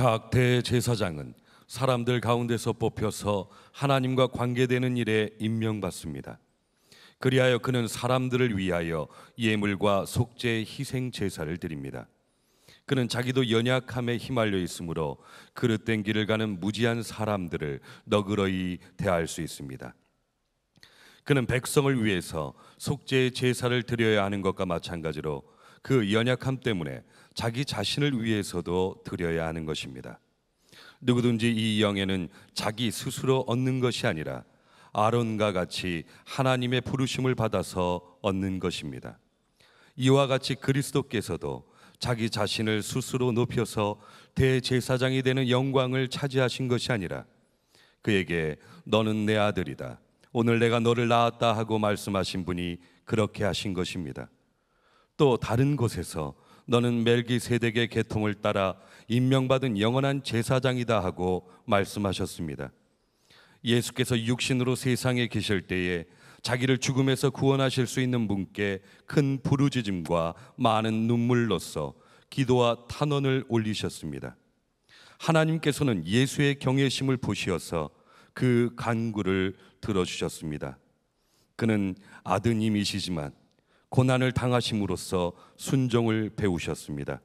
각 대제사장은 사람들 가운데서 뽑혀서 하나님과 관계되는 일에 임명받습니다. 그리하여 그는 사람들을 위하여 예물과 속죄 희생 제사를 드립니다. 그는 자기도 연약함에 휘말려 있으므로 그릇된 길을 가는 무지한 사람들을 너그러이 대할 수 있습니다. 그는 백성을 위해서 속죄 제사를 드려야 하는 것과 마찬가지로 그 연약함 때문에 자기 자신을 위해서도 드려야 하는 것입니다. 누구든지 이 영예는 자기 스스로 얻는 것이 아니라 아론과 같이 하나님의 부르심을 받아서 얻는 것입니다. 이와 같이 그리스도께서도 자기 자신을 스스로 높여서 대제사장이 되는 영광을 차지하신 것이 아니라 그에게 너는 내 아들이다. 오늘 내가 너를 낳았다 하고 말씀하신 분이 그렇게 하신 것입니다. 또 다른 곳에서 너는 멜기세덱의 계통을 따라 임명받은 영원한 제사장이다 하고 말씀하셨습니다. 예수께서 육신으로 세상에 계실 때에 자기를 죽음에서 구원하실 수 있는 분께 큰 부르짖음과 많은 눈물로써 기도와 탄원을 올리셨습니다. 하나님께서는 예수의 경외심을 보시어서 그 간구를 들어주셨습니다. 그는 아드님이시지만 고난을 당하심으로써 순종을 배우셨습니다.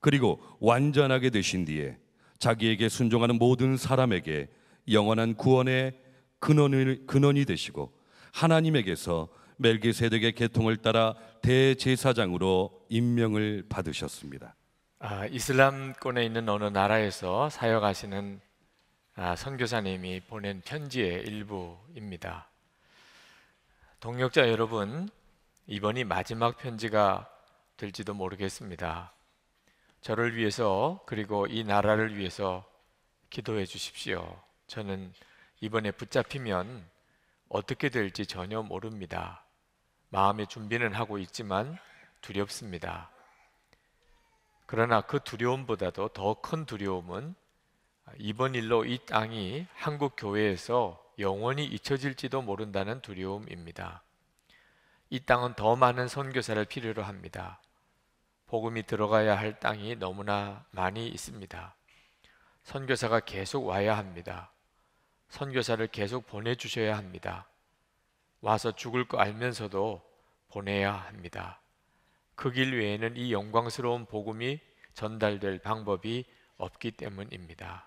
그리고 완전하게 되신 뒤에 자기에게 순종하는 모든 사람에게 영원한 구원의 근원을, 근원이 되시고 하나님에게서 멜기세덱의 계통을 따라 대제사장으로 임명을 받으셨습니다. 아, 이슬람권에 있는 어느 나라에서 사역하시는 아, 선교사님이 보낸 편지의 일부입니다. 동역자 여러분, 이번이 마지막 편지가 될지도 모르겠습니다. 저를 위해서 그리고 이 나라를 위해서 기도해 주십시오. 저는 이번에 붙잡히면 어떻게 될지 전혀 모릅니다. 마음의 준비는 하고 있지만 두렵습니다. 그러나 그 두려움보다도 더 큰 두려움은 이번 일로 이 땅이 한국 교회에서 영원히 잊혀질지도 모른다는 두려움입니다. 이 땅은 더 많은 선교사를 필요로 합니다. 복음이 들어가야 할 땅이 너무나 많이 있습니다. 선교사가 계속 와야 합니다. 선교사를 계속 보내주셔야 합니다. 와서 죽을 거 알면서도 보내야 합니다. 그 길 외에는 이 영광스러운 복음이 전달될 방법이 없기 때문입니다.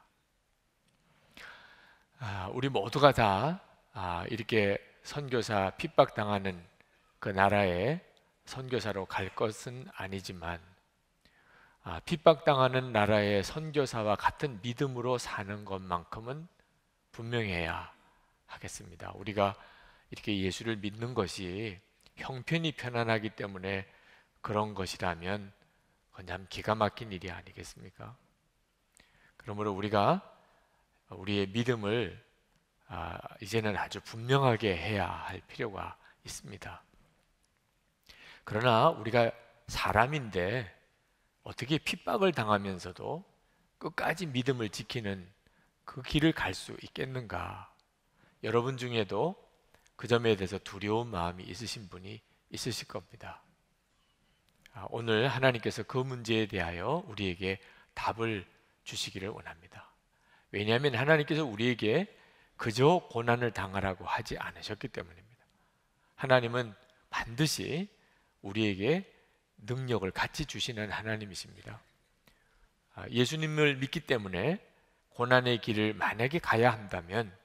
아, 우리 모두가 다 아, 이렇게 선교사 핍박당하는 그 나라에 선교사로 갈 것은 아니지만 아, 핍박당하는 나라의 선교사와 같은 믿음으로 사는 것만큼은 분명해야 하겠습니다. 우리가 이렇게 예수를 믿는 것이 형편이 편안하기 때문에 그런 것이라면 그건 참 기가 막힌 일이 아니겠습니까? 그러므로 우리가 우리의 믿음을 아, 이제는 아주 분명하게 해야 할 필요가 있습니다. 그러나 우리가 사람인데 어떻게 핍박을 당하면서도 끝까지 믿음을 지키는 그 길을 갈 수 있겠는가? 여러분 중에도 그 점에 대해서 두려운 마음이 있으신 분이 있으실 겁니다. 아, 오늘 하나님께서 그 문제에 대하여 우리에게 답을 주시기를 원합니다. 왜냐하면 하나님께서 우리에게 그저 고난을 당하라고 하지 않으셨기 때문입니다. 하나님은 반드시 우리에게 능력을 같이 주시는 하나님이십니다. 아, 예수님을 믿기 때문에 고난의 길을 만약에 가야 한다면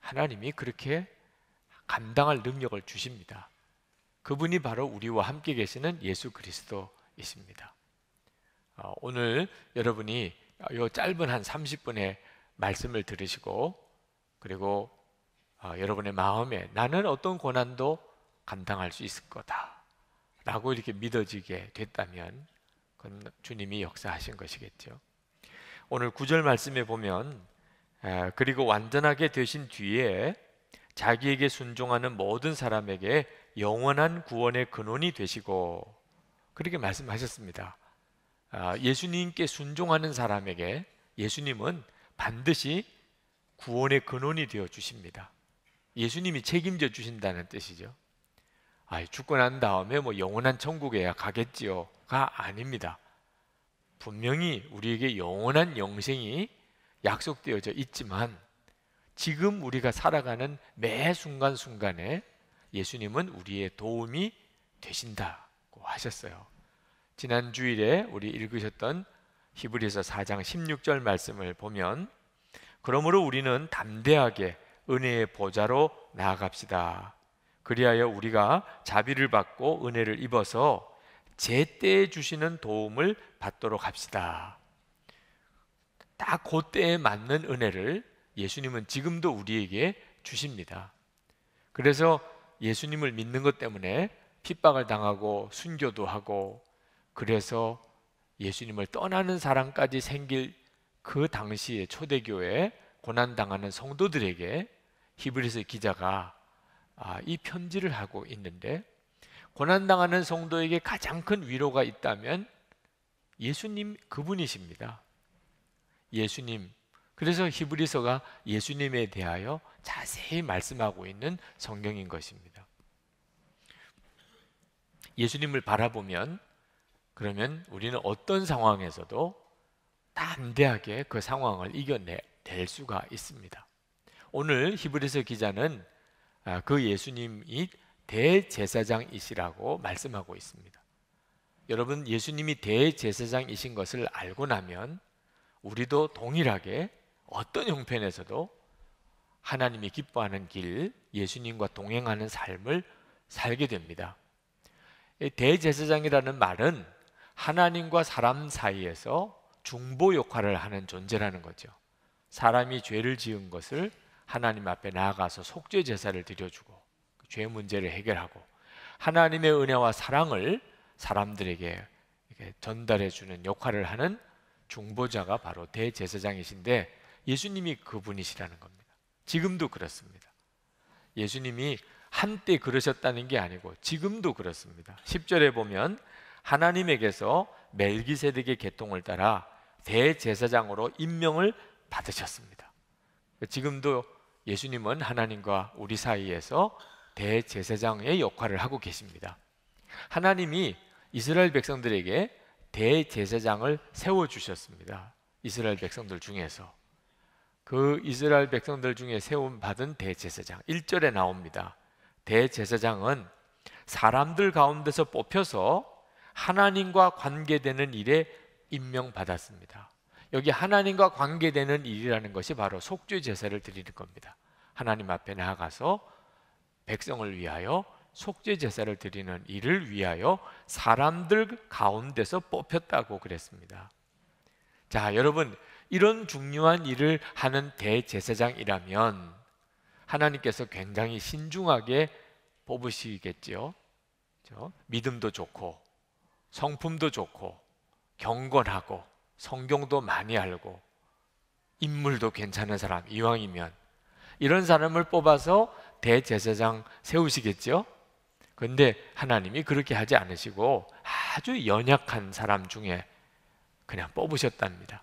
하나님이 그렇게 감당할 능력을 주십니다. 그분이 바로 우리와 함께 계시는 예수 그리스도이십니다. 아, 오늘 여러분이 이 짧은 한 30분의 말씀을 들으시고 그리고 아, 여러분의 마음에 나는 어떤 고난도 감당할 수 있을 거다. 라고 이렇게 믿어지게 됐다면 그건 주님이 역사하신 것이겠죠. 오늘 구절 말씀에 보면 그리고 완전하게 되신 뒤에 자기에게 순종하는 모든 사람에게 영원한 구원의 근원이 되시고 그렇게 말씀하셨습니다. 아, 예수님께 순종하는 사람에게 예수님은 반드시 구원의 근원이 되어 주십니다. 예수님이 책임져 주신다는 뜻이죠. 아, 죽고 난 다음에 뭐 영원한 천국에 가겠지요가 아닙니다. 분명히 우리에게 영원한 영생이 약속되어져 있지만 지금 우리가 살아가는 매 순간순간에 예수님은 우리의 도움이 되신다고 하셨어요. 지난 주일에 우리 읽으셨던 히브리서 4장 16절 말씀을 보면 그러므로 우리는 담대하게 은혜의 보좌로 나아갑시다. 그리하여 우리가 자비를 받고 은혜를 입어서 제때 에 주시는 도움을 받도록 합시다. 딱 그때에 맞는 은혜를 예수님은 지금도 우리에게 주십니다. 그래서 예수님을 믿는 것 때문에 핍박을 당하고 순교도 하고 그래서 예수님을 떠나는 사람까지 생길 그 당시의 초대교회 고난당하는 성도들에게 히브리서 기자가 아, 이 편지를 하고 있는데 고난당하는 성도에게 가장 큰 위로가 있다면 예수님 그분이십니다. 예수님. 그래서 히브리서가 예수님에 대하여 자세히 말씀하고 있는 성경인 것입니다. 예수님을 바라보면 그러면 우리는 어떤 상황에서도 담대하게 그 상황을 이겨낼 수가 있습니다. 오늘 히브리서 기자는 아, 그 예수님이 대제사장이시라고 말씀하고 있습니다. 여러분 예수님이 대제사장이신 것을 알고 나면 우리도 동일하게 어떤 형편에서도 하나님이 기뻐하는 길, 예수님과 동행하는 삶을 살게 됩니다. 대제사장이라는 말은 하나님과 사람 사이에서 중보 역할을 하는 존재라는 거죠. 사람이 죄를 지은 것을 하나님 앞에 나아가서 속죄 제사를 드려주고 그죄 문제를 해결하고 하나님의 은혜와 사랑을 사람들에게 전달해 주는 역할을 하는 중보자가 바로 대제사장이신데 예수님이 그분이시라는 겁니다. 지금도 그렇습니다. 예수님이 한때 그러셨다는 게 아니고 지금도 그렇습니다. 10절에 보면 하나님에게서 멜기세덱의 계통을 따라 대제사장으로 임명을 받으셨습니다. 지금도 예수님은 하나님과 우리 사이에서 대제사장의 역할을 하고 계십니다. 하나님이 이스라엘 백성들에게 대제사장을 세워 주셨습니다. 이스라엘 백성들 중에서 그 이스라엘 백성들 중에 세움 받은 대제사장 1절에 나옵니다. 대제사장은 사람들 가운데서 뽑혀서 하나님과 관계되는 일에 임명받았습니다. 여기 하나님과 관계되는 일이라는 것이 바로 속죄 제사를 드리는 겁니다. 하나님 앞에 나아가서 백성을 위하여 속죄 제사를 드리는 일을 위하여 사람들 가운데서 뽑혔다고 그랬습니다. 자, 여러분 이런 중요한 일을 하는 대제사장이라면 하나님께서 굉장히 신중하게 뽑으시겠지요. 그렇죠? 믿음도 좋고 성품도 좋고 경건하고 성경도 많이 알고 인물도 괜찮은 사람 이왕이면 이런 사람을 뽑아서 대제사장 세우시겠죠? 근데 하나님이 그렇게 하지 않으시고 아주 연약한 사람 중에 그냥 뽑으셨답니다.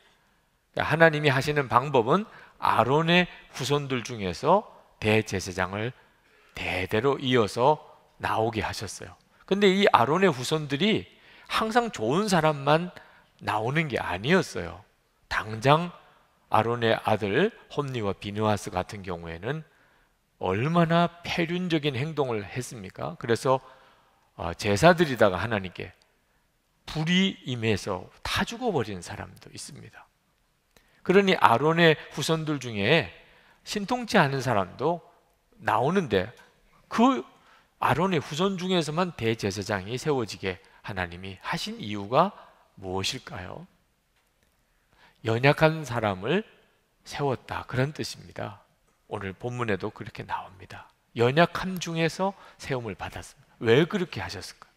그러니까 하나님이 하시는 방법은 아론의 후손들 중에서 대제사장을 대대로 이어서 나오게 하셨어요. 근데 이 아론의 후손들이 항상 좋은 사람만 나오는 게 아니었어요. 당장 아론의 아들 홈니와 비누아스 같은 경우에는 얼마나 폐륜적인 행동을 했습니까? 그래서 어, 제사드리다가 하나님께 불이 임해서 다 죽어버린 사람도 있습니다. 그러니 아론의 후손들 중에 신통치 않은 사람도 나오는데 그 아론의 후손 중에서만 대제사장이 세워지게 하나님이 하신 이유가 무엇일까요? 연약한 사람을 세웠다. 그런 뜻입니다. 오늘 본문에도 그렇게 나옵니다. 연약함 중에서 세움을 받았습니다. 왜 그렇게 하셨을까?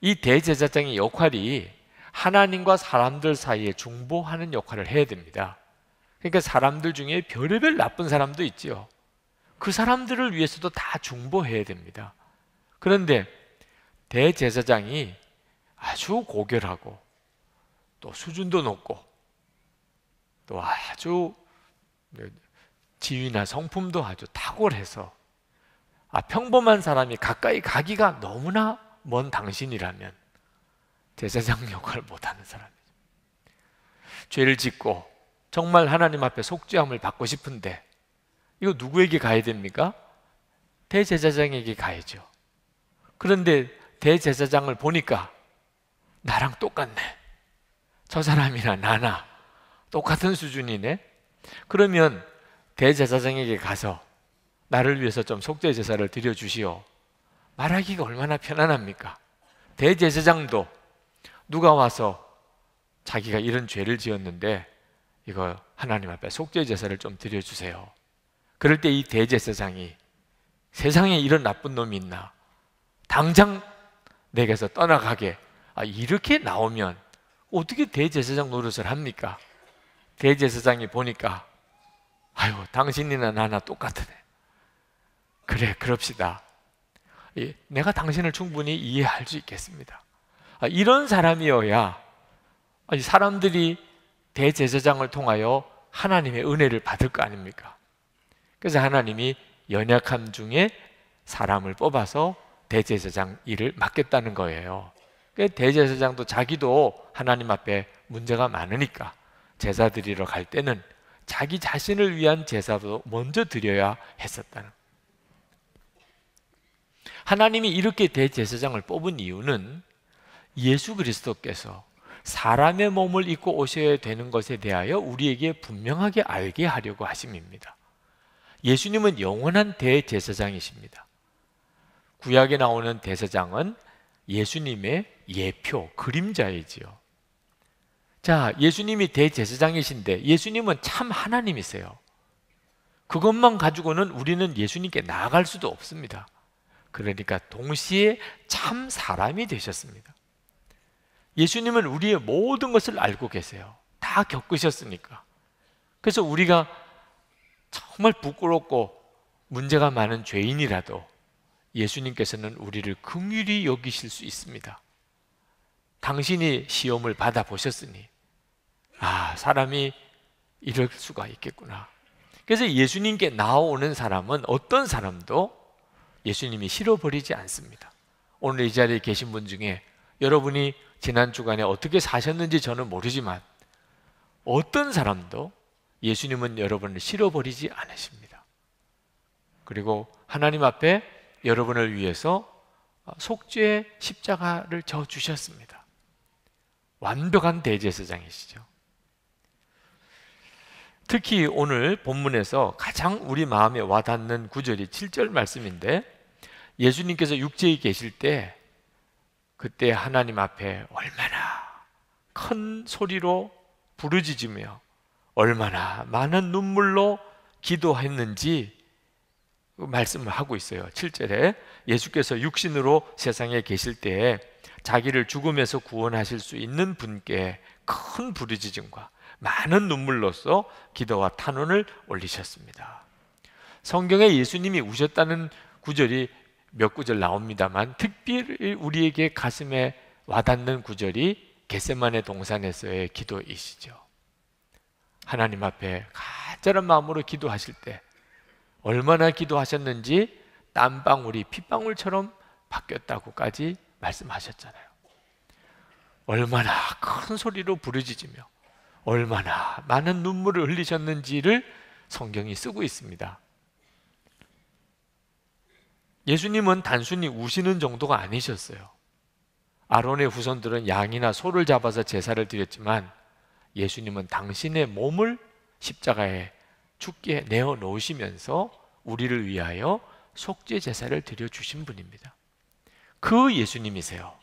이 대제사장의 역할이 하나님과 사람들 사이에 중보하는 역할을 해야 됩니다. 그러니까 사람들 중에 별의별 나쁜 사람도 있지그 사람들을 위해서도 다 중보해야 됩니다. 그런데 대제사장이 아주 고결하고 또 수준도 높고 또 아주 지위나 성품도 아주 탁월해서 아, 평범한 사람이 가까이 가기가 너무나 먼 당신이라면 제사장 역할을 못하는 사람이죠. 죄를 짓고 정말 하나님 앞에 속죄함을 받고 싶은데 이거 누구에게 가야 됩니까? 대제사장에게 가야죠. 그런데 대제사장을 보니까 나랑 똑같네. 저 사람이나 나나 똑같은 수준이네. 그러면 대제사장에게 가서 나를 위해서 좀 속죄 제사를 드려 주시오. 말하기가 얼마나 편안합니까? 대제사장도 누가 와서 자기가 이런 죄를 지었는데 이거 하나님 앞에 속죄 제사를 좀 드려 주세요. 그럴 때 이 대제사장이 세상에 이런 나쁜 놈이 있나? 당장 내게서 떠나가게 아, 이렇게 나오면 어떻게 대제사장 노릇을 합니까? 대제사장이 보니까 아유 당신이나 나나 똑같으네. 그래 그럽시다. 예, 내가 당신을 충분히 이해할 수 있겠습니다. 아, 이런 사람이어야 아, 사람들이 대제사장을 통하여 하나님의 은혜를 받을 거 아닙니까? 그래서 하나님이 연약함 중에 사람을 뽑아서 대제사장 일을 맡겠다는 거예요. 그 대제사장도 자기도 하나님 앞에 문제가 많으니까 제사 드리러 갈 때는 자기 자신을 위한 제사도 먼저 드려야 했었다는 하나님이 이렇게 대제사장을 뽑은 이유는 예수 그리스도께서 사람의 몸을 입고 오셔야 되는 것에 대하여 우리에게 분명하게 알게 하려고 하심입니다. 예수님은 영원한 대제사장이십니다. 구약에 나오는 대제사장은 예수님의 예표, 그림자이지요. 자, 예수님이 대제사장이신데 예수님은 참 하나님이세요. 그것만 가지고는 우리는 예수님께 나아갈 수도 없습니다. 그러니까 동시에 참 사람이 되셨습니다. 예수님은 우리의 모든 것을 알고 계세요. 다 겪으셨으니까. 그래서 우리가 정말 부끄럽고 문제가 많은 죄인이라도 예수님께서는 우리를 긍휼히 여기실 수 있습니다. 당신이 시험을 받아 보셨으니 아 사람이 이럴 수가 있겠구나. 그래서 예수님께 나오는 사람은 어떤 사람도 예수님이 싫어버리지 않습니다. 오늘 이 자리에 계신 분 중에 여러분이 지난 주간에 어떻게 사셨는지 저는 모르지만 어떤 사람도 예수님은 여러분을 싫어버리지 않으십니다. 그리고 하나님 앞에 여러분을 위해서 속죄 십자가를 져 주셨습니다. 완벽한 대제사장이시죠. 특히 오늘 본문에서 가장 우리 마음에 와닿는 구절이 7절 말씀인데 예수님께서 육지에 계실 때 그때 하나님 앞에 얼마나 큰 소리로 부르짖으며 얼마나 많은 눈물로 기도했는지 그 말씀을 하고 있어요. 7절에 예수께서 육신으로 세상에 계실 때에 자기를 죽음에서 구원하실 수 있는 분께 큰 부르짖음과 많은 눈물로써 기도와 탄원을 올리셨습니다. 성경에 예수님이 우셨다는 구절이 몇 구절 나옵니다만 특별히 우리에게 가슴에 와닿는 구절이 겟세만의 동산에서의 기도이시죠. 하나님 앞에 간절한 마음으로 기도하실 때 얼마나 기도하셨는지 땀방울이 핏방울처럼 바뀌었다고까지 말씀하셨잖아요. 얼마나 큰 소리로 부르짖으며 얼마나 많은 눈물을 흘리셨는지를 성경이 쓰고 있습니다. 예수님은 단순히 우시는 정도가 아니셨어요. 아론의 후손들은 양이나 소를 잡아서 제사를 드렸지만 예수님은 당신의 몸을 십자가에 죽게 내어 놓으시면서 우리를 위하여 속죄 제사를 드려 주신 분입니다. 그 예수님이세요.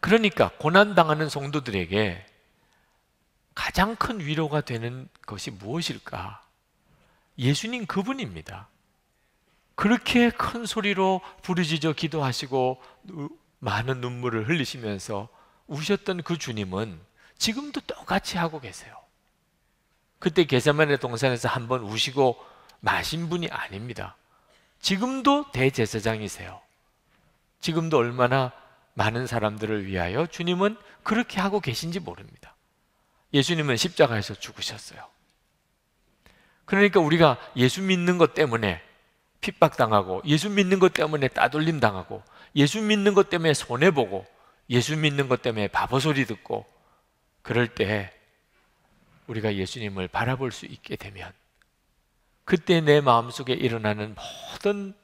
그러니까 고난당하는 성도들에게 가장 큰 위로가 되는 것이 무엇일까? 예수님 그분입니다. 그렇게 큰 소리로 부르짖어 기도하시고 많은 눈물을 흘리시면서 우셨던 그 주님은 지금도 똑같이 하고 계세요. 그때 계세만의 동산에서 한번 우시고 마신 분이 아닙니다. 지금도 대제사장이세요. 지금도 얼마나 많은 사람들을 위하여 주님은 그렇게 하고 계신지 모릅니다. 예수님은 십자가에서 죽으셨어요. 그러니까 우리가 예수 믿는 것 때문에 핍박당하고 예수 믿는 것 때문에 따돌림 당하고 예수 믿는 것 때문에 손해 보고 예수 믿는 것 때문에 바보 소리 듣고 그럴 때 우리가 예수님을 바라볼 수 있게 되면 그때 내 마음속에 일어나는 모든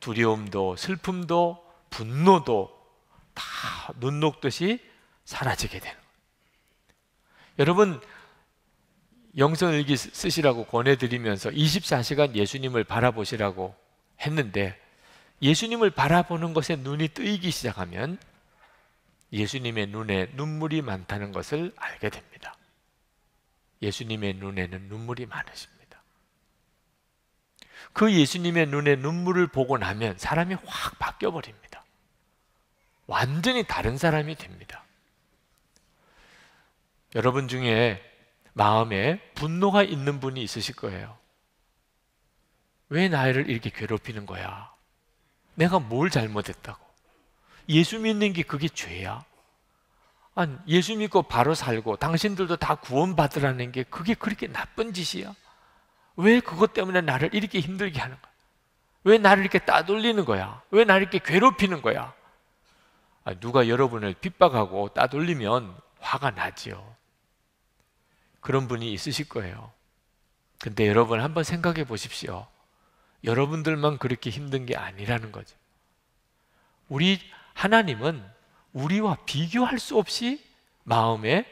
두려움도 슬픔도 분노도 다 눈 녹듯이 사라지게 되는 여러분 영성일기 쓰시라고 권해드리면서 24시간 예수님을 바라보시라고 했는데 예수님을 바라보는 것에 눈이 뜨이기 시작하면 예수님의 눈에 눈물이 많다는 것을 알게 됩니다. 예수님의 눈에는 눈물이 많으십니다. 그 예수님의 눈에 눈물을 보고 나면 사람이 확 바뀌어 버립니다. 완전히 다른 사람이 됩니다. 여러분 중에 마음에 분노가 있는 분이 있으실 거예요. 왜 나를 이렇게 괴롭히는 거야? 내가 뭘 잘못했다고? 예수 믿는 게 그게 죄야? 아니, 예수 믿고 바로 살고 당신들도 다 구원받으라는 게 그게 그렇게 나쁜 짓이야? 왜 그것 때문에 나를 이렇게 힘들게 하는 거야? 왜 나를 이렇게 따돌리는 거야? 왜 나를 이렇게 괴롭히는 거야? 아, 누가 여러분을 핍박하고 따돌리면 화가 나지요. 그런 분이 있으실 거예요. 근데 여러분 한번 생각해 보십시오. 여러분들만 그렇게 힘든 게 아니라는 거죠. 우리 하나님은 우리와 비교할 수 없이 마음에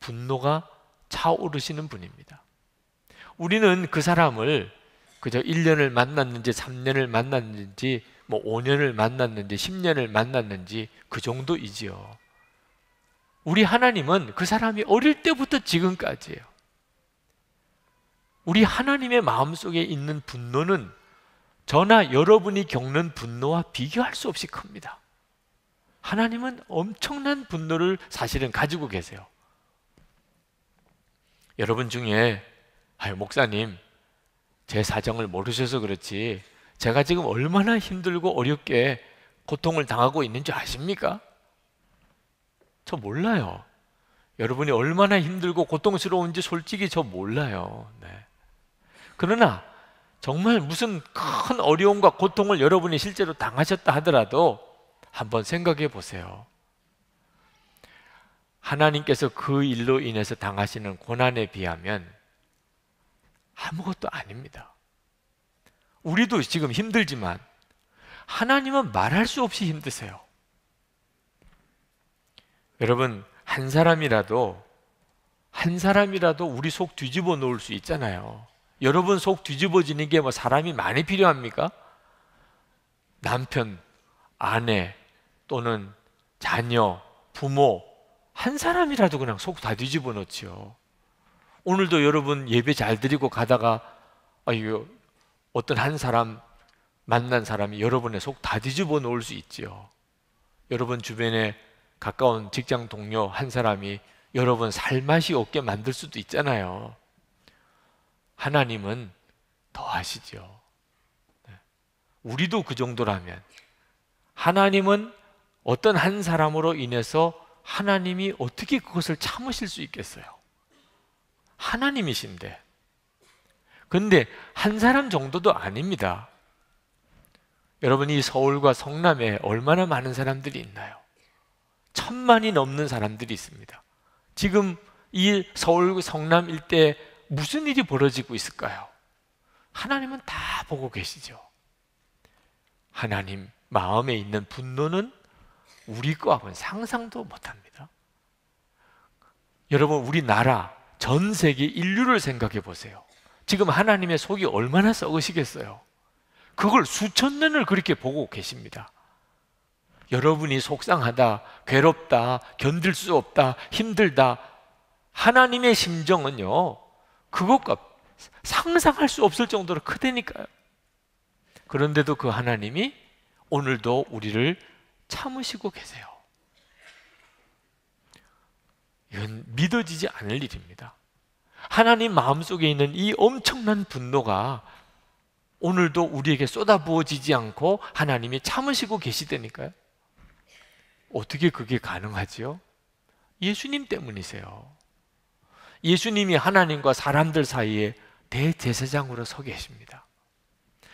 분노가 차오르시는 분입니다. 우리는 그 사람을 그저 1년을 만났는지 3년을 만났는지 뭐 5년을 만났는지 10년을 만났는지 그 정도이지요. 우리 하나님은 그 사람이 어릴 때부터 지금까지예요. 우리 하나님의 마음속에 있는 분노는 저나 여러분이 겪는 분노와 비교할 수 없이 큽니다. 하나님은 엄청난 분노를 사실은 가지고 계세요. 여러분 중에 아유 목사님 제 사정을 모르셔서 그렇지 제가 지금 얼마나 힘들고 어렵게 고통을 당하고 있는지 아십니까? 저 몰라요. 여러분이 얼마나 힘들고 고통스러운지 솔직히 저 몰라요. 네. 그러나 정말 무슨 큰 어려움과 고통을 여러분이 실제로 당하셨다 하더라도 한번 생각해 보세요. 하나님께서 그 일로 인해서 당하시는 고난에 비하면 아무것도 아닙니다. 우리도 지금 힘들지만 하나님은 말할 수 없이 힘드세요. 여러분, 한 사람이라도 한 사람이라도 우리 속 뒤집어 놓을 수 있잖아요. 여러분 속 뒤집어지는 게 뭐 사람이 많이 필요합니까? 남편, 아내 또는 자녀, 부모 한 사람이라도 그냥 속 다 뒤집어 놓지요. 오늘도 여러분 예배 잘 드리고 가다가 아유 어떤 한 사람 만난 사람이 여러분의 속 다 뒤집어 놓을 수 있지요. 여러분 주변에 가까운 직장 동료 한 사람이 여러분 살맛이 없게 만들 수도 있잖아요. 하나님은 더 하시죠. 네. 우리도 그 정도라면 하나님은 어떤 한 사람으로 인해서 하나님이 어떻게 그것을 참으실 수 있겠어요? 하나님이신데 그런데한 사람 정도도 아닙니다. 여러분 이 서울과 성남에 얼마나 많은 사람들이 있나요? 천만이 넘는 사람들이 있습니다. 지금 이 서울 성남 일대 무슨 일이 벌어지고 있을까요? 하나님은 다 보고 계시죠. 하나님 마음에 있는 분노는 우리 거하고는 상상도 못합니다. 여러분 우리나라 전 세계 인류를 생각해 보세요. 지금 하나님의 속이 얼마나 썩으시겠어요? 그걸 수천 년을 그렇게 보고 계십니다. 여러분이 속상하다, 괴롭다, 견딜 수 없다, 힘들다. 하나님의 심정은요, 그것과 상상할 수 없을 정도로 크다니까요. 그런데도 그 하나님이 오늘도 우리를 참으시고 계세요. 이건 믿어지지 않을 일입니다. 하나님 마음속에 있는 이 엄청난 분노가 오늘도 우리에게 쏟아부어지지 않고 하나님이 참으시고 계시다니까요. 어떻게 그게 가능하지요? 예수님 때문이세요. 예수님이 하나님과 사람들 사이에 대제사장으로 서 계십니다.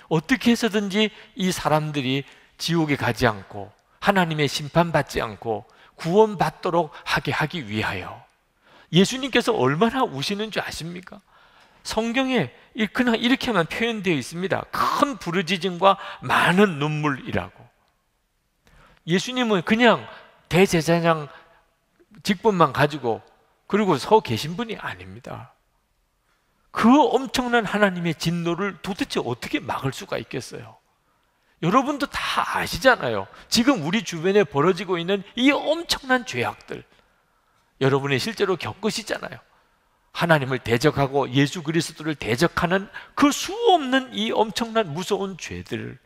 어떻게 해서든지 이 사람들이 지옥에 가지 않고 하나님의 심판받지 않고 구원받도록 하게 하기 위하여 예수님께서 얼마나 우시는 줄 아십니까? 성경에 그냥 이렇게만 표현되어 있습니다. 큰 부르짖음과 많은 눈물이라고. 예수님은 그냥 대제사장 직분만 가지고 그리고 서 계신 분이 아닙니다. 그 엄청난 하나님의 진노를 도대체 어떻게 막을 수가 있겠어요? 여러분도 다 아시잖아요. 지금 우리 주변에 벌어지고 있는 이 엄청난 죄악들. 여러분이 실제로 겪으시잖아요. 하나님을 대적하고 예수 그리스도를 대적하는 그 수 없는 이 엄청난 무서운 죄들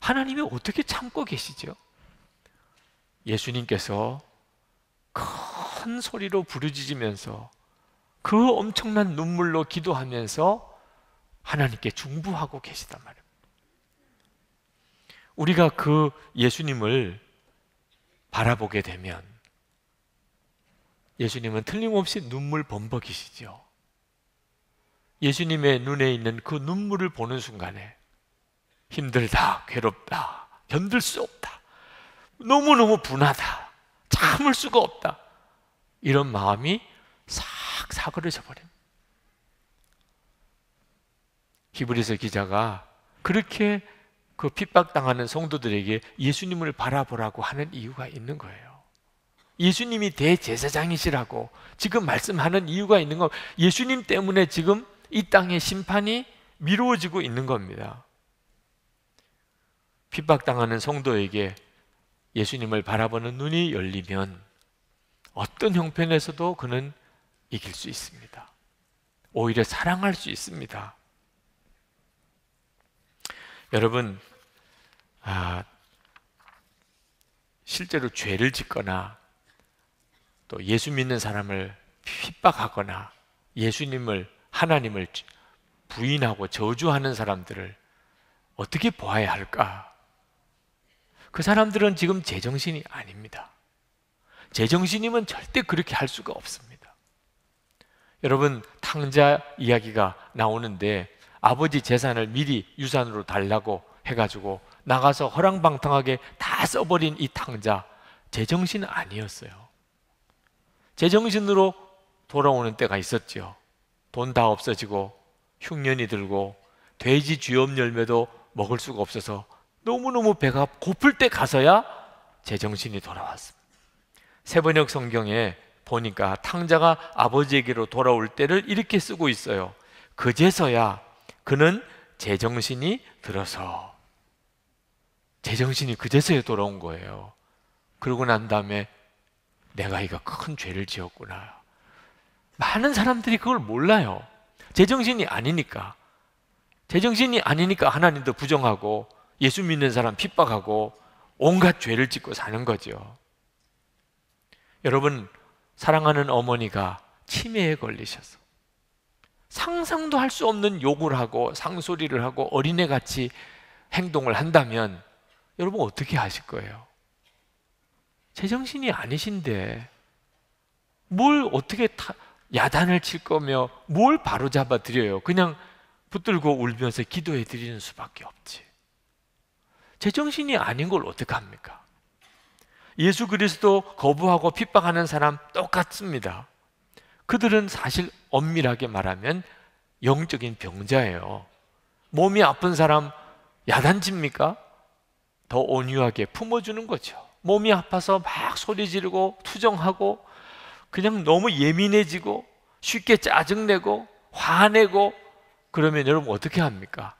하나님이 어떻게 참고 계시죠? 예수님께서 큰 소리로 부르짖으면서 그 엄청난 눈물로 기도하면서 하나님께 중부하고 계시단 말입니다. 우리가 그 예수님을 바라보게 되면 예수님은 틀림없이 눈물 범벅이시죠. 예수님의 눈에 있는 그 눈물을 보는 순간에 힘들다, 괴롭다, 견딜 수 없다, 너무너무 분하다, 참을 수가 없다. 이런 마음이 싹 사그러져 버립니다. 히브리서 기자가 그렇게 그 핍박당하는 성도들에게 예수님을 바라보라고 하는 이유가 있는 거예요. 예수님이 대제사장이시라고 지금 말씀하는 이유가 있는 건 예수님 때문에 지금 이 땅의 심판이 미루어지고 있는 겁니다. 핍박당하는 성도에게 예수님을 바라보는 눈이 열리면 어떤 형편에서도 그는 이길 수 있습니다. 오히려 사랑할 수 있습니다. 여러분, 아, 실제로 죄를 짓거나 또 예수 믿는 사람을 핍박하거나 예수님을 하나님을 부인하고 저주하는 사람들을 어떻게 보아야 할까? 그 사람들은 지금 제정신이 아닙니다. 제정신이면 절대 그렇게 할 수가 없습니다. 여러분, 탕자 이야기가 나오는데 아버지 재산을 미리 유산으로 달라고 해가지고 나가서 허랑방탕하게 다 써버린 이 탕자, 제정신 아니었어요. 제정신으로 돌아오는 때가 있었죠. 돈 다 없어지고 흉년이 들고 돼지 주염 열매도 먹을 수가 없어서 너무너무 배가 고플 때 가서야 제정신이 돌아왔습니다. 세번역 성경에 보니까 탕자가 아버지에게로 돌아올 때를 이렇게 쓰고 있어요. 그제서야 그는 제정신이 들어서 제정신이 그제서야 돌아온 거예요. 그러고 난 다음에 내가 이거 큰 죄를 지었구나. 많은 사람들이 그걸 몰라요. 제정신이 아니니까. 제정신이 아니니까 하나님도 부정하고 예수 믿는 사람 핍박하고 온갖 죄를 짓고 사는 거죠. 여러분, 사랑하는 어머니가 치매에 걸리셔서 상상도 할 수 없는 욕을 하고 상소리를 하고 어린애 같이 행동을 한다면 여러분 어떻게 하실 거예요? 제정신이 아니신데 뭘 어떻게 타, 야단을 칠 거며 뭘 바로잡아 드려요. 그냥 붙들고 울면서 기도해 드리는 수밖에 없지. 제정신이 아닌 걸 어떡합니까? 예수 그리스도 거부하고 핍박하는 사람 똑같습니다. 그들은 사실 엄밀하게 말하면 영적인 병자예요. 몸이 아픈 사람 야단집니까? 더 온유하게 품어주는 거죠. 몸이 아파서 막 소리 지르고 투정하고 그냥 너무 예민해지고 쉽게 짜증내고 화내고 그러면 여러분 어떻게 합니까?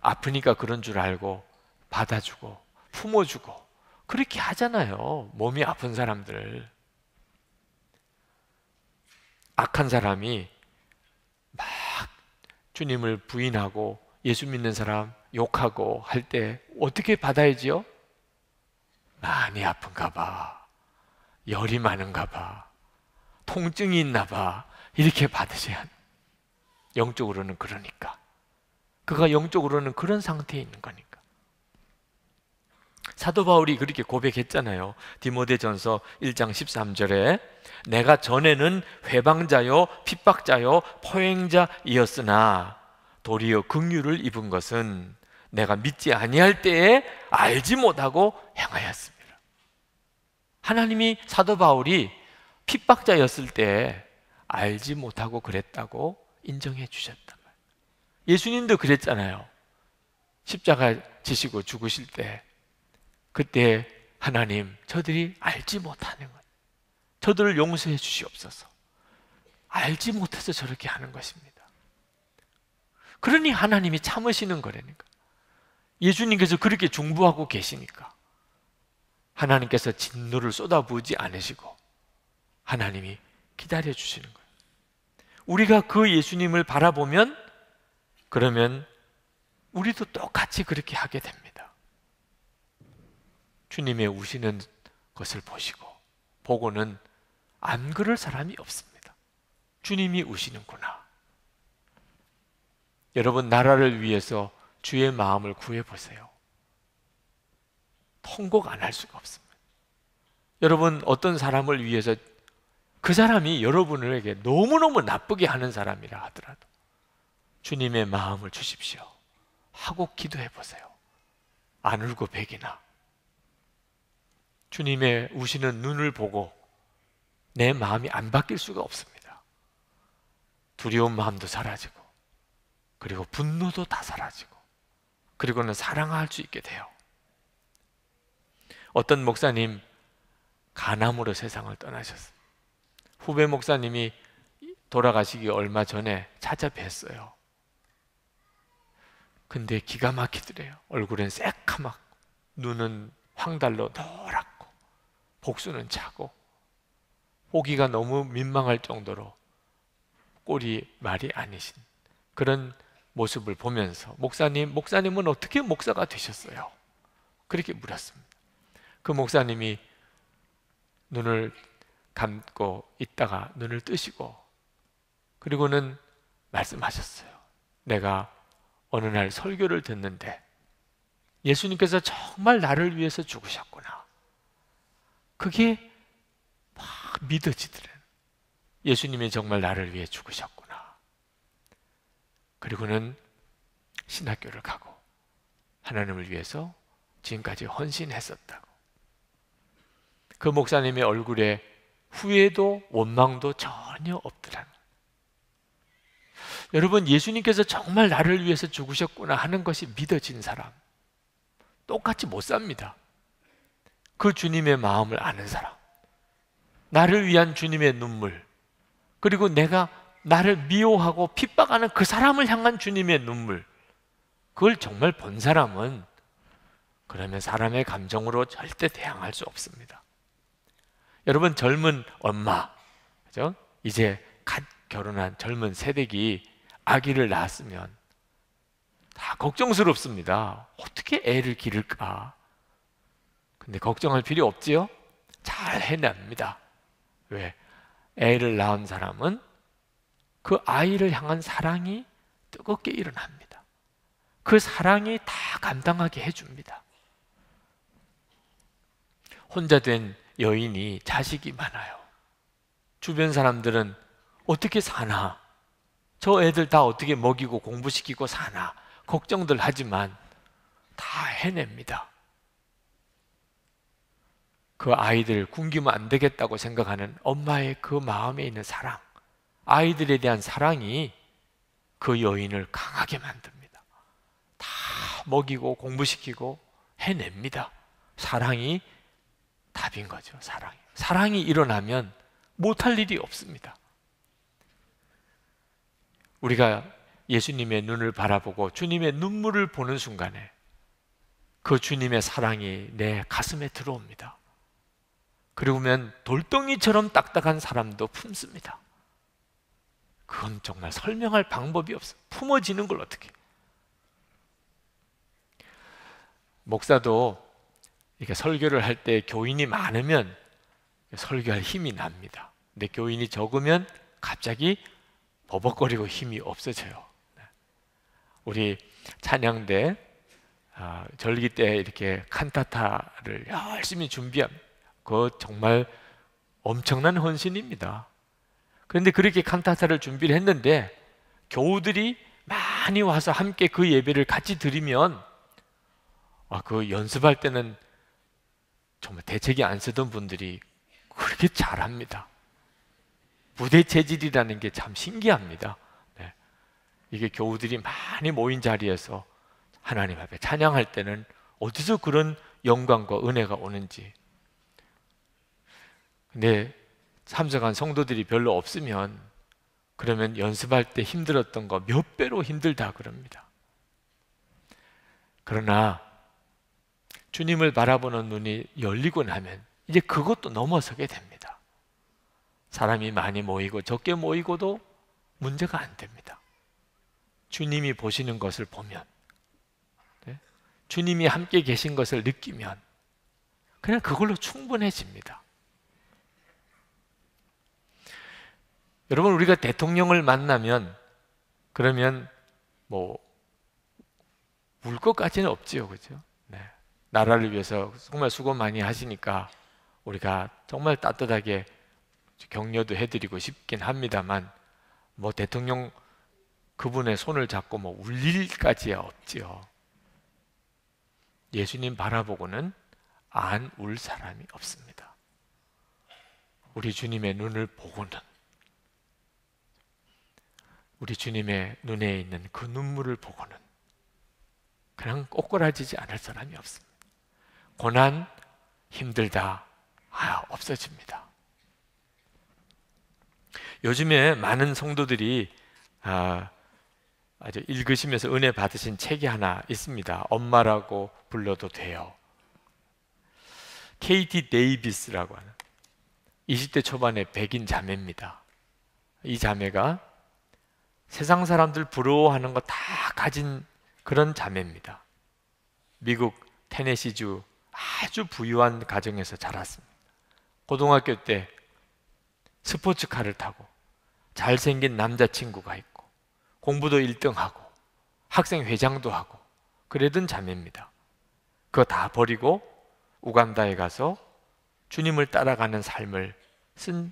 아프니까 그런 줄 알고 받아주고 품어주고 그렇게 하잖아요. 몸이 아픈 사람들. 악한 사람이 막 주님을 부인하고 예수 믿는 사람 욕하고 할 때 어떻게 받아야지요? 많이 아픈가 봐. 열이 많은가 봐. 통증이 있나 봐. 이렇게 받으셔야 영적으로는 그러니까. 그가 영적으로는 그런 상태에 있는 거니까. 사도 바울이 그렇게 고백했잖아요. 디모데전서 1장 13절에 내가 전에는 회방자요 핍박자요 포행자이었으나 도리어 긍휼을 입은 것은 내가 믿지 아니할 때에 알지 못하고 행하였습니다. 하나님이 사도 바울이 핍박자였을 때 알지 못하고 그랬다고 인정해 주셨단 말이에요. 예수님도 그랬잖아요. 십자가 지시고 죽으실 때 그때 하나님 저들이 알지 못하는 것 저들을 용서해 주시옵소서. 알지 못해서 저렇게 하는 것입니다. 그러니 하나님이 참으시는 거라니까. 예수님께서 그렇게 중부하고 계시니까 하나님께서 진노를 쏟아부지 않으시고 하나님이 기다려 주시는 거예요. 우리가 그 예수님을 바라보면 그러면 우리도 똑같이 그렇게 하게 됩니다. 주님의 우시는 것을 보시고 보고는 안 그럴 사람이 없습니다. 주님이 우시는구나. 여러분 나라를 위해서 주의 마음을 구해보세요. 통곡 안 할 수가 없습니다. 여러분, 어떤 사람을 위해서 그 사람이 여러분에게 너무너무 나쁘게 하는 사람이라 하더라도 주님의 마음을 주십시오. 하고 기도해 보세요. 안 울고 백이나. 주님의 우시는 눈을 보고 내 마음이 안 바뀔 수가 없습니다. 두려운 마음도 사라지고, 그리고 분노도 다 사라지고, 그리고는 사랑할 수 있게 돼요. 어떤 목사님 간암으로 세상을 떠나셨어요. 후배 목사님이 돌아가시기 얼마 전에 찾아뵀어요. 근데 기가 막히더래요. 얼굴엔 새카맣고 눈은 황달로 노랗고 복수는 차고 호기가 너무 민망할 정도로 꼴이 말이 아니신 그런 모습을 보면서 목사님, 목사님은 어떻게 목사가 되셨어요? 그렇게 물었습니다. 그 목사님이 눈을 감고 있다가 눈을 뜨시고 그리고는 말씀하셨어요. 내가 어느 날 설교를 듣는데 예수님께서 정말 나를 위해서 죽으셨구나. 그게 막 믿어지더래. 예수님이 정말 나를 위해 죽으셨구나. 그리고는 신학교를 가고 하나님을 위해서 지금까지 헌신했었다고. 그 목사님의 얼굴에 후회도 원망도 전혀 없더라. 여러분, 예수님께서 정말 나를 위해서 죽으셨구나 하는 것이 믿어진 사람. 똑같이 못 삽니다. 그 주님의 마음을 아는 사람. 나를 위한 주님의 눈물. 그리고 내가 나를 미워하고 핍박하는 그 사람을 향한 주님의 눈물 그걸 정말 본 사람은 그러면 사람의 감정으로 절대 대항할 수 없습니다. 여러분 젊은 엄마, 그죠? 이제 갓 결혼한 젊은 새댁이 아기를 낳았으면 다 걱정스럽습니다. 어떻게 애를 기를까? 근데 걱정할 필요 없지요? 잘 해냅니다. 왜? 애를 낳은 사람은 그 아이를 향한 사랑이 뜨겁게 일어납니다. 그 사랑이 다 감당하게 해줍니다. 혼자 된 여인이 자식이 많아요. 주변 사람들은 어떻게 사나? 저 애들 다 어떻게 먹이고 공부시키고 사나? 걱정들 하지만 다 해냅니다. 그 아이들 굶기면 안 되겠다고 생각하는 엄마의 그 마음에 있는 사랑. 아이들에 대한 사랑이 그 여인을 강하게 만듭니다. 다 먹이고 공부시키고 해냅니다. 사랑이 답인 거죠. 사랑이. 사랑이 일어나면 못할 일이 없습니다. 우리가 예수님의 눈을 바라보고 주님의 눈물을 보는 순간에 그 주님의 사랑이 내 가슴에 들어옵니다. 그러면 돌덩이처럼 딱딱한 사람도 품습니다. 그건 정말 설명할 방법이 없어. 품어지는 걸 어떻게? 목사도 이렇게 설교를 할 때 교인이 많으면 설교할 힘이 납니다. 근데 교인이 적으면 갑자기 버벅거리고 힘이 없어져요. 우리 찬양대 어, 절기 때 이렇게 칸타타를 열심히 준비함. 그거 정말 엄청난 헌신입니다. 그런데 그렇게 칸타타를 준비를 했는데 교우들이 많이 와서 함께 그 예배를 같이 드리면 아, 그 연습할 때는 정말 대책이 안 쓰던 분들이 그렇게 잘합니다. 무대 체질이라는 게 참 신기합니다. 네. 이게 교우들이 많이 모인 자리에서 하나님 앞에 찬양할 때는 어디서 그런 영광과 은혜가 오는지. 근데 참석한 성도들이 별로 없으면 그러면 연습할 때 힘들었던 거 몇 배로 힘들다 그럽니다. 그러나 주님을 바라보는 눈이 열리고 나면 이제 그것도 넘어서게 됩니다. 사람이 많이 모이고 적게 모이고도 문제가 안 됩니다. 주님이 보시는 것을 보면, 네? 주님이 함께 계신 것을 느끼면, 그냥 그걸로 충분해집니다. 여러분 우리가 대통령을 만나면 그러면 뭐 울 것까지는 없지요, 그죠? 네. 나라를 위해서 정말 수고 많이 하시니까 우리가 정말 따뜻하게 격려도 해드리고 싶긴 합니다만 뭐 대통령 그분의 손을 잡고 뭐 울릴까지야 없지요. 예수님 바라보고는 안 울 사람이 없습니다. 우리 주님의 눈을 보고는 우리 주님의 눈에 있는 그 눈물을 보고는 그냥 꼬꾸라지지 않을 사람이 없습니다. 고난, 힘들다, 아, 없어집니다. 요즘에 많은 성도들이 아, 아주 읽으시면서 은혜 받으신 책이 하나 있습니다. 엄마라고 불러도 돼요. 케이티 데이비스라고 하는 20대 초반의 백인 자매입니다. 이 자매가 세상 사람들 부러워하는 거 다 가진 그런 자매입니다. 미국 테네시주 아주 부유한 가정에서 자랐습니다. 고등학교 때 스포츠카를 타고 잘생긴 남자친구가 있고 공부도 1등하고 학생 회장도 하고 그래던 자매입니다. 그거 다 버리고 우간다에 가서 주님을 따라가는 삶을 쓴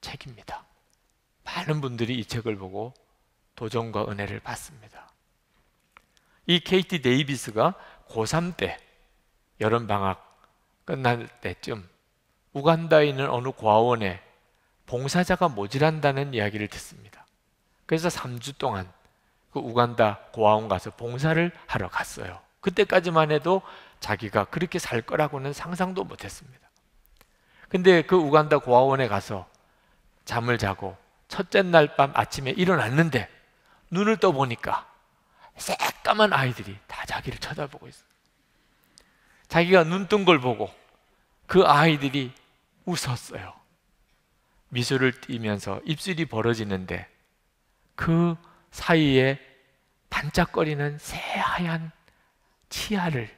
책입니다. 많은 분들이 이 책을 보고 도전과 은혜를 받습니다. 이 KT 데이비스가 고3 때 여름 방학 끝날 때쯤 우간다에 있는 어느 과원에 봉사자가 모질한다는 이야기를 듣습니다. 그래서 3주 동안 그 우간다 고아원 가서 봉사를 하러 갔어요. 그때까지만 해도 자기가 그렇게 살 거라고는 상상도 못 했습니다. 근데 그 우간다 고아원에 가서 잠을 자고 첫째 날 밤 아침에 일어났는데 눈을 떠보니까 새까만 아이들이 다 자기를 쳐다보고 있어. 요 자기가 눈뜬 걸 보고 그 아이들이 웃었어요. 미소를 띠면서 입술이 벌어지는데 그 사이에 반짝거리는 새하얀 치아를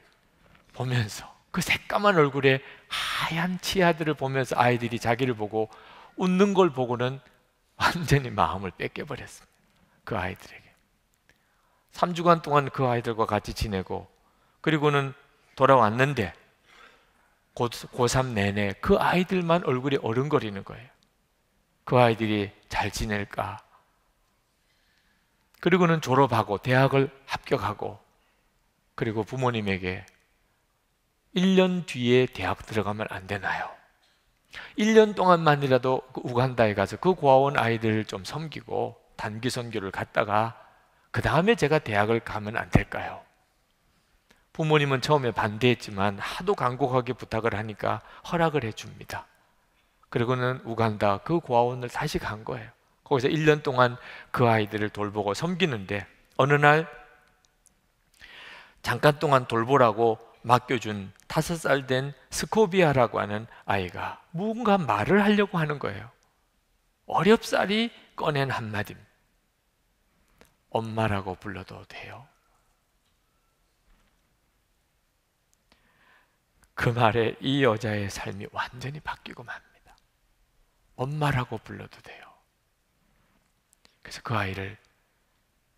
보면서 그 새까만 얼굴에 하얀 치아들을 보면서 아이들이 자기를 보고 웃는 걸 보고는 완전히 마음을 뺏겨버렸습니다. 그 아이들에게. 3주간 동안 그 아이들과 같이 지내고 그리고는 돌아왔는데 고3 내내 그 아이들만 얼굴이 어른거리는 거예요. 그 아이들이 잘 지낼까? 그리고는 졸업하고 대학을 합격하고 그리고 부모님에게 1년 뒤에 대학 들어가면 안 되나요? 1년 동안만이라도 그 우간다에 가서 그 고아원 아이들을 좀 섬기고 단기 선교를 갔다가 그 다음에 제가 대학을 가면 안 될까요? 부모님은 처음에 반대했지만 하도 간곡하게 부탁을 하니까 허락을 해줍니다. 그리고는 우간다 그 고아원을 다시 간 거예요. 거기서 1년 동안 그 아이들을 돌보고 섬기는데 어느 날 잠깐 동안 돌보라고 맡겨준 다섯 살 된 스코비아라고 하는 아이가 무언가 말을 하려고 하는 거예요. 어렵사리 꺼낸 한마디입니다. 엄마라고 불러도 돼요. 그 말에 이 여자의 삶이 완전히 바뀌고 맙니다. 엄마라고 불러도 돼요. 그래서 그 아이를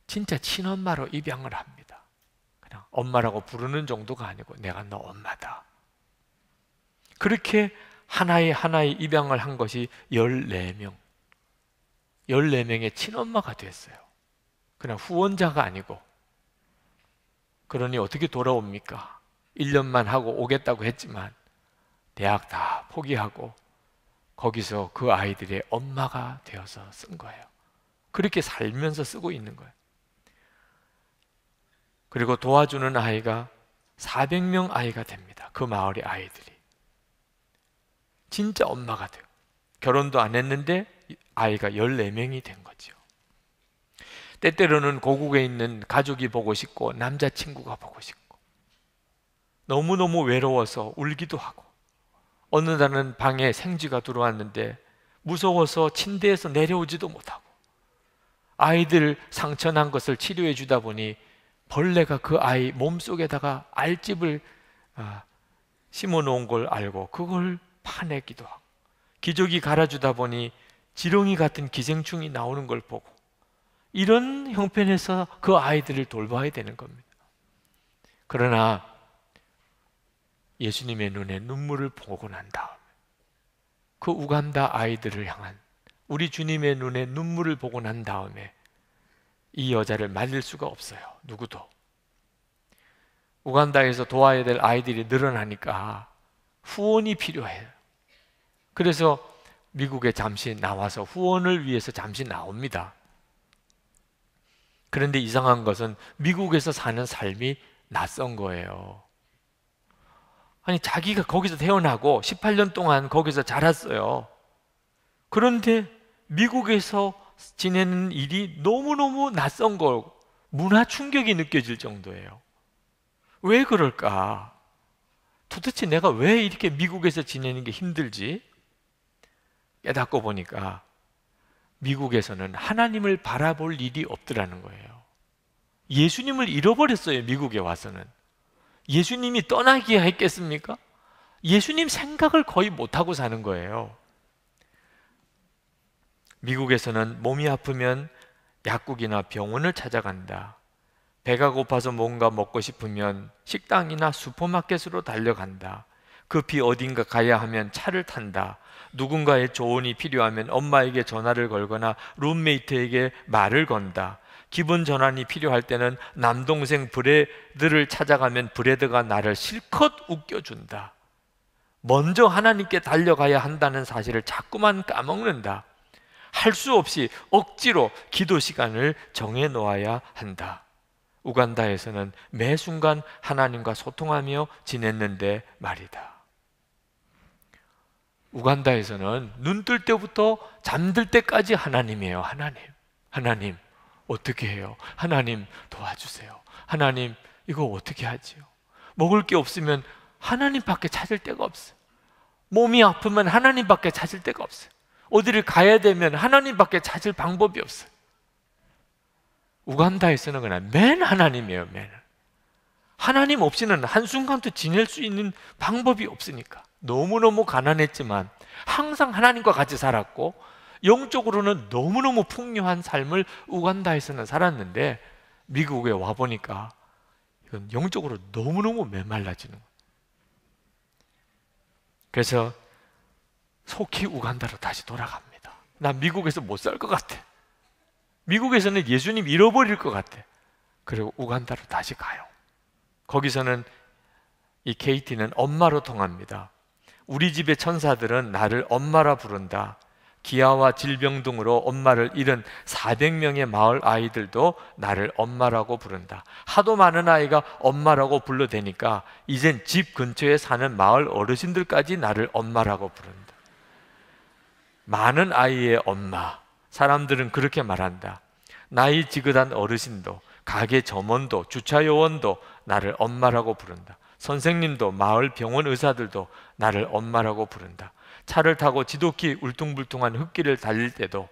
진짜 친엄마로 입양을 합니다. 그냥 엄마라고 부르는 정도가 아니고 내가 너 엄마다. 그렇게 하나의 하나의 입양을 한 것이 14명. 14명의 친엄마가 됐어요. 그냥 후원자가 아니고 그러니 어떻게 돌아옵니까? 1년만 하고 오겠다고 했지만 대학 다 포기하고 거기서 그 아이들의 엄마가 되어서 쓴 거예요. 그렇게 살면서 쓰고 있는 거예요. 그리고 도와주는 아이가 400명 아이가 됩니다. 그 마을의 아이들이. 진짜 엄마가 돼요. 결혼도 안 했는데 아이가 14명이 된 거죠. 때때로는 고국에 있는 가족이 보고 싶고 남자친구가 보고 싶고 너무너무 외로워서 울기도 하고 어느 날은 방에 생쥐가 들어왔는데 무서워서 침대에서 내려오지도 못하고 아이들 상처난 것을 치료해 주다 보니 벌레가 그 아이 몸속에다가 알집을 어, 심어 놓은 걸 알고 그걸 파내기도 하고 기저귀 갈아주다 보니 지렁이 같은 기생충이 나오는 걸 보고 이런 형편에서 그 아이들을 돌봐야 되는 겁니다. 그러나 예수님의 눈에 눈물을 보고 난 다음 그 우간다 아이들을 향한 우리 주님의 눈에 눈물을 보고 난 다음에 이 여자를 말릴 수가 없어요. 누구도. 우간다에서 도와야 될 아이들이 늘어나니까 후원이 필요해요. 그래서 미국에 잠시 나와서 후원을 위해서 잠시 나옵니다. 그런데 이상한 것은 미국에서 사는 삶이 낯선 거예요. 아니, 자기가 거기서 태어나고 18년 동안 거기서 자랐어요. 그런데 미국에서 지내는 일이 너무너무 낯선 거, 문화 충격이 느껴질 정도예요. 왜 그럴까? 도대체 내가 왜 이렇게 미국에서 지내는 게 힘들지? 깨닫고 보니까 미국에서는 하나님을 바라볼 일이 없더라는 거예요. 예수님을 잃어버렸어요. 미국에 와서는. 예수님이 떠나기야 했겠습니까? 예수님 생각을 거의 못하고 사는 거예요. 미국에서는 몸이 아프면 약국이나 병원을 찾아간다. 배가 고파서 뭔가 먹고 싶으면 식당이나 슈퍼마켓으로 달려간다. 급히 어딘가 가야 하면 차를 탄다. 누군가의 조언이 필요하면 엄마에게 전화를 걸거나 룸메이트에게 말을 건다. 기분 전환이 필요할 때는 남동생 브레드를 찾아가면 브레드가 나를 실컷 웃겨준다. 먼저 하나님께 달려가야 한다는 사실을 자꾸만 까먹는다. 할 수 없이 억지로 기도 시간을 정해 놓아야 한다. 우간다에서는 매 순간 하나님과 소통하며 지냈는데 말이다. 우간다에서는 눈 뜰 때부터 잠들 때까지 하나님이에요. 하나님. 하나님. 어떻게 해요? 하나님 도와주세요. 하나님 이거 어떻게 하지요? 먹을 게 없으면 하나님밖에 찾을 데가 없어요. 몸이 아프면 하나님밖에 찾을 데가 없어요. 어디를 가야 되면 하나님밖에 찾을 방법이 없어요. 우간다에서는 그냥 맨 하나님이에요, 맨. 하나님 없이는 한순간도 지낼 수 있는 방법이 없으니까. 너무너무 가난했지만 항상 하나님과 같이 살았고 영적으로는 너무너무 풍요한 삶을 우간다에서는 살았는데 미국에 와 보니까 이건 영적으로 너무너무 메말라지는 거예요. 그래서 속히 우간다로 다시 돌아갑니다. 나 미국에서 못 살 것 같아. 미국에서는 예수님 잃어버릴 것 같아. 그리고 우간다로 다시 가요. 거기서는 이 케이티는 엄마로 통합니다. 우리 집의 천사들은 나를 엄마라 부른다. 기아와 질병 등으로 엄마를 잃은 400명의 마을 아이들도 나를 엄마라고 부른다. 하도 많은 아이가 엄마라고 불러대니까 이젠 집 근처에 사는 마을 어르신들까지 나를 엄마라고 부른다. 많은 아이의 엄마. 사람들은 그렇게 말한다. 나이 지긋한 어르신도 가게 점원도 주차 요원도 나를 엄마라고 부른다. 선생님도 마을 병원 의사들도 나를 엄마라고 부른다. 차를 타고 지독히 울퉁불퉁한 흙길을 달릴 때도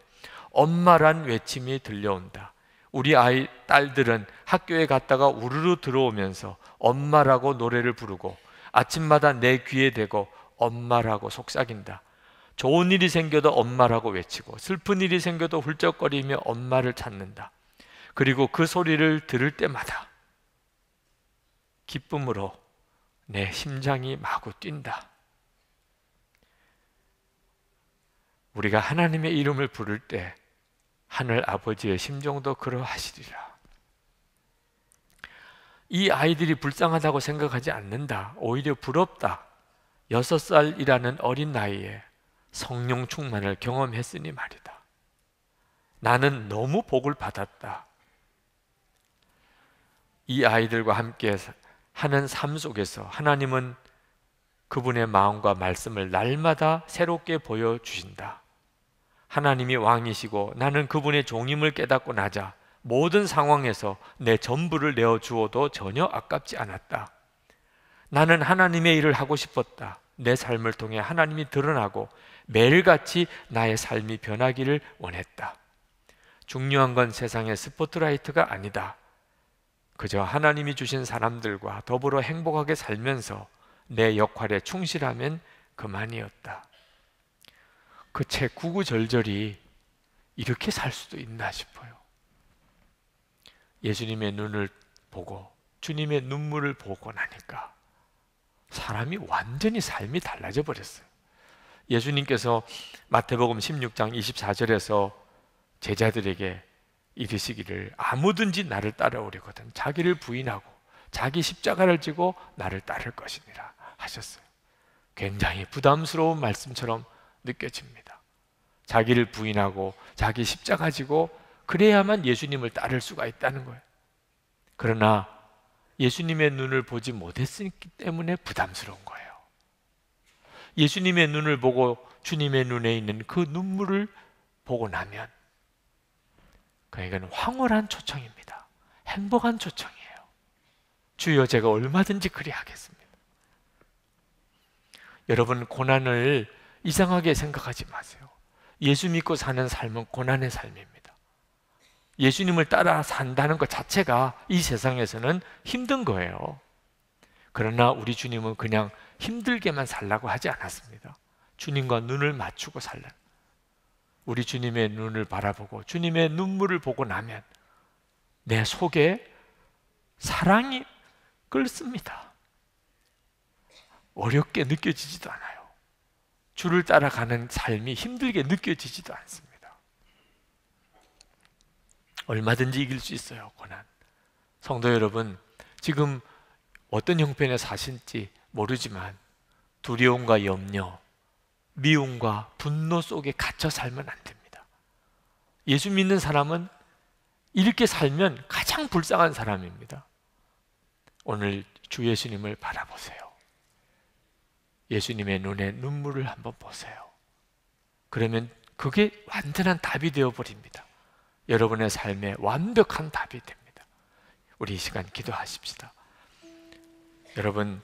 엄마란 외침이 들려온다. 우리 아이 딸들은 학교에 갔다가 우르르 들어오면서 엄마라고 노래를 부르고 아침마다 내 귀에 대고 엄마라고 속삭인다. 좋은 일이 생겨도 엄마라고 외치고 슬픈 일이 생겨도 훌쩍거리며 엄마를 찾는다. 그리고 그 소리를 들을 때마다 기쁨으로 내 심장이 마구 뛴다. 우리가 하나님의 이름을 부를 때 하늘 아버지의 심정도 그러하시리라. 이 아이들이 불쌍하다고 생각하지 않는다. 오히려 부럽다. 여섯 살이라는 어린 나이에 성령 충만을 경험했으니 말이다. 나는 너무 복을 받았다. 이 아이들과 함께 하는 삶 속에서 하나님은 그분의 마음과 말씀을 날마다 새롭게 보여주신다. 하나님이 왕이시고 나는 그분의 종임을 깨닫고 나자 모든 상황에서 내 전부를 내어 주어도 전혀 아깝지 않았다. 나는 하나님의 일을 하고 싶었다. 내 삶을 통해 하나님이 드러나고 매일같이 나의 삶이 변하기를 원했다. 중요한 건 세상의 스포트라이트가 아니다. 그저 하나님이 주신 사람들과 더불어 행복하게 살면서 내 역할에 충실하면 그만이었다. 그제 구구절절이 이렇게 살 수도 있나 싶어요. 예수님의 눈을 보고 주님의 눈물을 보고 나니까 사람이 완전히 삶이 달라져 버렸어요. 예수님께서 마태복음 16장 24절에서 제자들에게 이르시기를 아무든지 나를 따라오려거든 자기를 부인하고 자기 십자가를 지고 나를 따를 것이니라 하셨어요. 굉장히 부담스러운 말씀처럼 느껴집니다. 자기를 부인하고 자기 십자가 지고 그래야만 예수님을 따를 수가 있다는 거예요. 그러나 예수님의 눈을 보지 못했기 때문에 부담스러운 거예요. 예수님의 눈을 보고 주님의 눈에 있는 그 눈물을 보고 나면 그에게는 황홀한 초청입니다. 행복한 초청이에요. 주여 제가 얼마든지 그리하겠습니다. 여러분 고난을 이상하게 생각하지 마세요. 예수 믿고 사는 삶은 고난의 삶입니다. 예수님을 따라 산다는 것 자체가 이 세상에서는 힘든 거예요. 그러나 우리 주님은 그냥 힘들게만 살라고 하지 않았습니다. 주님과 눈을 맞추고 살라. 우리 주님의 눈을 바라보고 주님의 눈물을 보고 나면 내 속에 사랑이 끓습니다. 어렵게 느껴지지도 않아요. 주를 따라가는 삶이 힘들게 느껴지지도 않습니다. 얼마든지 이길 수 있어요, 고난. 성도 여러분, 지금 어떤 형편에 사신지 모르지만 두려움과 염려, 미움과 분노 속에 갇혀 살면 안 됩니다. 예수 믿는 사람은 이렇게 살면 가장 불쌍한 사람입니다. 오늘 주 예수님을 바라보세요. 예수님의 눈에 눈물을 한번 보세요. 그러면 그게 완전한 답이 되어버립니다. 여러분의 삶에 완벽한 답이 됩니다. 우리 이 시간 기도하십시다. 여러분,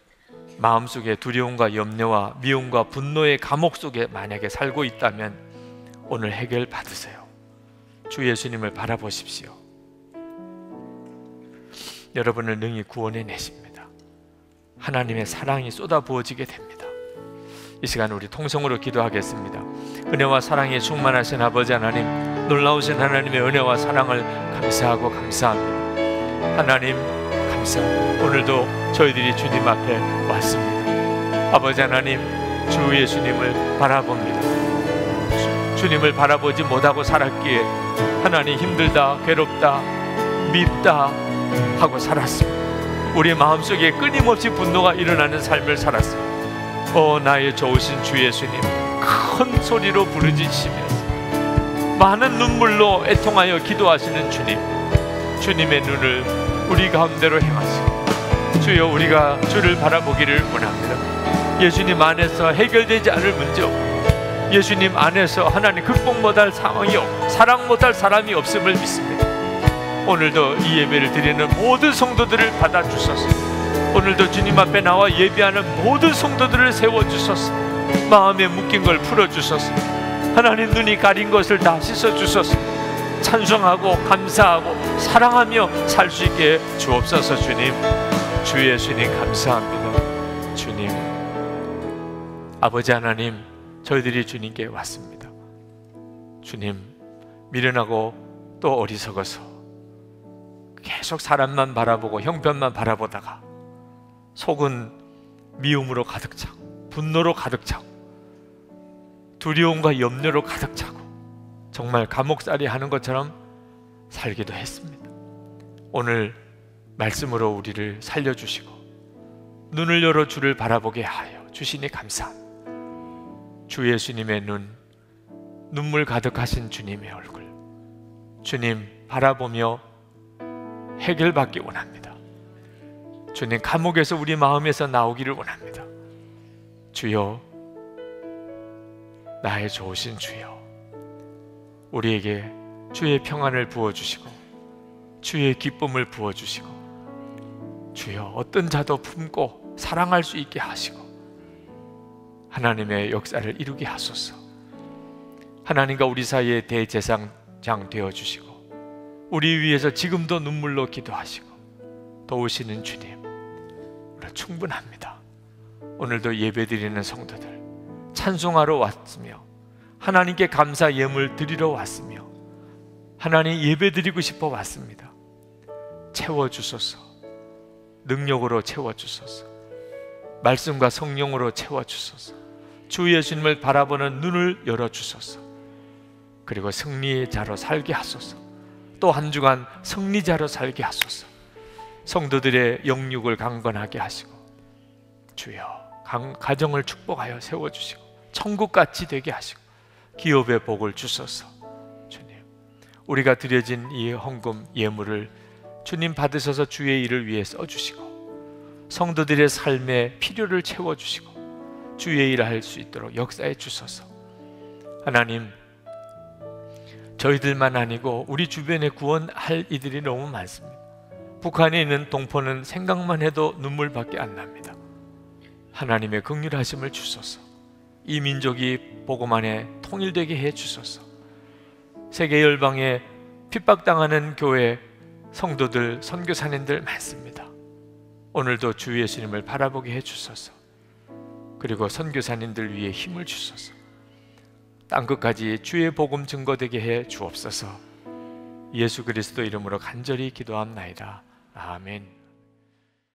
마음속에 두려움과 염려와 미움과 분노의 감옥 속에 만약에 살고 있다면 오늘 해결 받으세요. 주 예수님을 바라보십시오. 여러분을 능히 구원해 내십니다. 하나님의 사랑이 쏟아부어지게 됩니다. 이 시간 우리 통성으로 기도하겠습니다. 은혜와 사랑에 충만하신 아버지 하나님, 놀라우신 하나님의 은혜와 사랑을 감사하고 감사합니다. 하나님 감사. 오늘도 저희들이 주님 앞에 왔습니다. 아버지 하나님, 주 예수님을 바라봅니다. 주님을 바라보지 못하고 살았기에 하나님 힘들다, 괴롭다, 밉다 하고 살았습니다. 우리 마음속에 끊임없이 분노가 일어나는 삶을 살았습니다. 어 나의 좋으신 주 예수님 큰 소리로 부르짖으시며 많은 눈물로 애통하여 기도하시는 주님 주님의 눈을 우리 가운데로 행하시고 주여 우리가 주를 바라보기를 원합니다 예수님 안에서 해결되지 않을 문제 없고 예수님 안에서 하나님 극복 못할 상황이 없고 사랑 못할 사람이 없음을 믿습니다 오늘도 이 예배를 드리는 모든 성도들을 받아주소서 오늘도 주님 앞에 나와 예비하는 모든 성도들을 세워주소서 마음에 묶인 걸 풀어주소서 하나님 눈이 가린 것을 다 씻어주소서 찬송하고 감사하고 사랑하며 살 수 있게 주옵소서 주님 주 예수님 감사합니다 주님 아버지 하나님 저희들이 주님께 왔습니다 주님 미련하고 또 어리석어서 계속 사람만 바라보고 형편만 바라보다가 속은 미움으로 가득 차고 분노로 가득 차고 두려움과 염려로 가득 차고 정말 감옥살이 하는 것처럼 살기도 했습니다. 오늘 말씀으로 우리를 살려주시고 눈을 열어 주를 바라보게 하여 주시니 감사주 예수님의 눈, 눈물 가득하신 주님의 얼굴, 주님 바라보며 해결받기 원합니다. 주님 감옥에서 우리 마음에서 나오기를 원합니다. 주여, 나의 좋으신 주여, 우리에게 주의 평안을 부어주시고, 주의 기쁨을 부어주시고, 주여, 어떤 자도 품고 사랑할 수 있게 하시고, 하나님의 역사를 이루게 하소서, 하나님과 우리 사이의 대제상장 되어주시고, 우리 위해서 지금도 눈물로 기도하시고, 도우시는 주님, 충분합니다. 오늘도 예배드리는 성도들 찬송하러 왔으며 하나님께 감사 예물 드리러 왔으며 하나님 예배드리고 싶어 왔습니다. 채워 주소서. 능력으로 채워 주소서. 말씀과 성령으로 채워 주소서. 주 예수님을 바라보는 눈을 열어 주소서. 그리고 승리의 자로 살게 하소서. 또 한 주간 승리자로 살게 하소서. 성도들의 영육을 강건하게 하시고 주여 가정을 축복하여 세워주시고 천국같이 되게 하시고 기업의 복을 주소서 주님 우리가 드려진 이 헌금 예물을 주님 받으셔서 주의 일을 위해 써주시고 성도들의 삶의 필요를 채워주시고 주의 일을 할 수 있도록 역사해 주소서 하나님 저희들만 아니고 우리 주변에 구원할 이들이 너무 많습니다 북한에 있는 동포는 생각만 해도 눈물밖에 안 납니다. 하나님의 긍휼하심을 주소서. 이 민족이 복음만에 통일되게 해 주소서. 세계 열방에 핍박당하는 교회 성도들 선교사님들 많습니다. 오늘도 주 예수님을 바라보게 해 주소서. 그리고 선교사님들 위해 힘을 주소서. 땅 끝까지 주의 복음 증거되게 해 주옵소서. 예수 그리스도 이름으로 간절히 기도합나이다. 아멘.